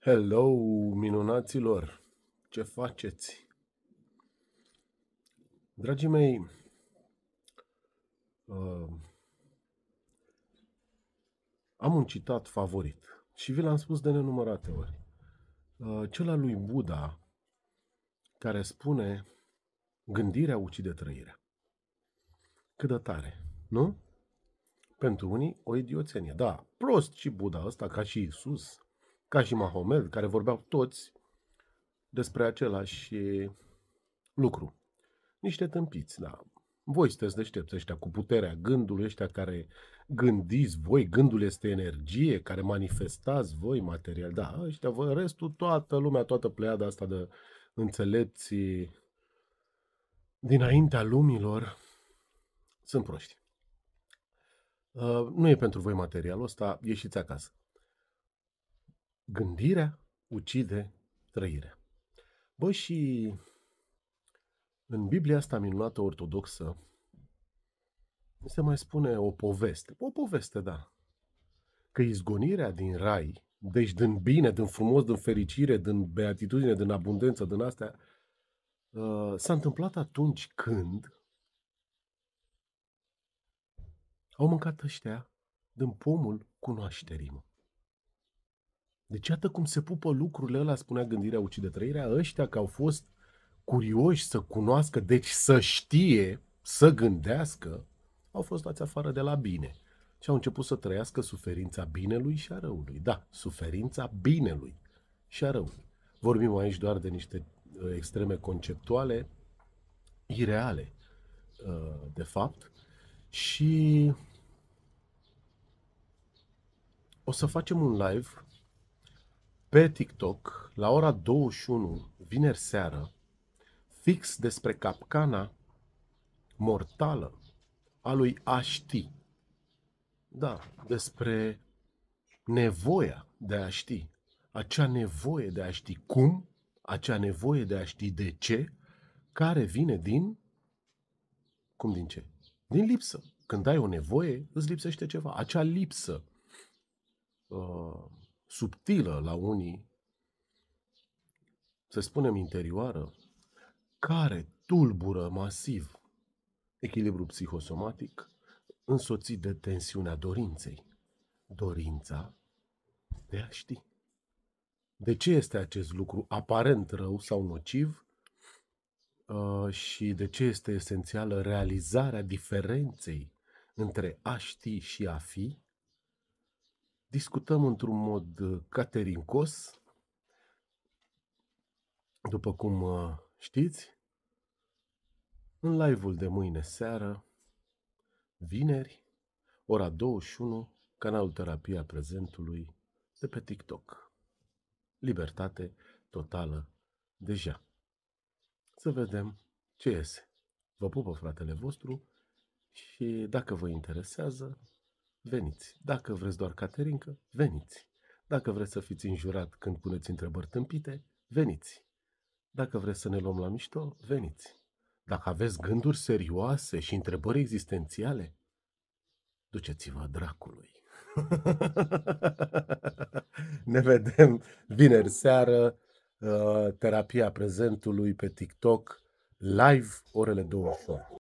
Hello, minunaților! Ce faceți? Dragii mei, uh, am un citat favorit și vi l-am spus de nenumărate ori. Uh, cel al lui Buddha care spune gândirea ucide trăirea. Cât de tare, nu? Pentru unii o idioțenie. Da, prost și Buddha ăsta ca și Isus ca și Mahomed, care vorbeau toți despre același lucru. Niște tâmpiți, da. Voi sunteți deștepți ăștia cu puterea gândului, ăștia care gândiți voi, gândul este energie, care manifestați voi material. Da, ăștia vă, restul, toată lumea, toată pleada asta de înțelepți dinaintea lumilor, sunt proști. Uh, nu e pentru voi materialul ăsta, ieșiți acasă. Gândirea ucide trăirea. Bă, și în Biblia asta minunată ortodoxă se mai spune o poveste. O poveste, da. Că izgonirea din rai, deci din bine, din frumos, din fericire, din beatitudine, din abundență, din astea, uh, s-a întâmplat atunci când au mâncat ăștia din pomul cunoașterii, mă. Deci iată cum se pupă lucrurile ăla, spunea gândirea ucide trăirea, ăștia că au fost curioși să cunoască, deci să știe, să gândească, au fost dați afară de la bine și au început să trăiască suferința binelui și a răului. Da, suferința binelui și a răului. Vorbim aici doar de niște uh, extreme conceptuale, ireale, uh, de fapt, și o să facem un live pe TikTok, la ora 21, vineri seară, fix despre capcana mortală a lui Aști. Da, despre nevoia de a ști. Acea nevoie de a ști cum, acea nevoie de a ști de ce, care vine din... Cum din ce? Din lipsă. Când ai o nevoie, îți lipsește ceva. Acea lipsă uh, subtilă la unii, să spunem interioară, care tulbură masiv echilibru psihosomatic însoțit de tensiunea dorinței. Dorința de a ști. De ce este acest lucru aparent rău sau nociv uh, și de ce este esențială realizarea diferenței între a ști și a fi discutăm într-un mod uh, caterincos, după cum uh, știți, în live-ul de mâine seară, vineri, ora 21, canalul Terapia Prezentului de pe TikTok. Libertate totală deja. Să vedem ce iese. Vă pupă fratele vostru și dacă vă interesează, veniți. Dacă vreți doar caterincă, veniți. Dacă vreți să fiți înjurat când puneți întrebări tâmpite, veniți. Dacă vreți să ne luăm la mișto, veniți. Dacă aveți gânduri serioase și întrebări existențiale, duceți-vă dracului. ne vedem vineri seară, uh, terapia prezentului pe TikTok, live, orele 24.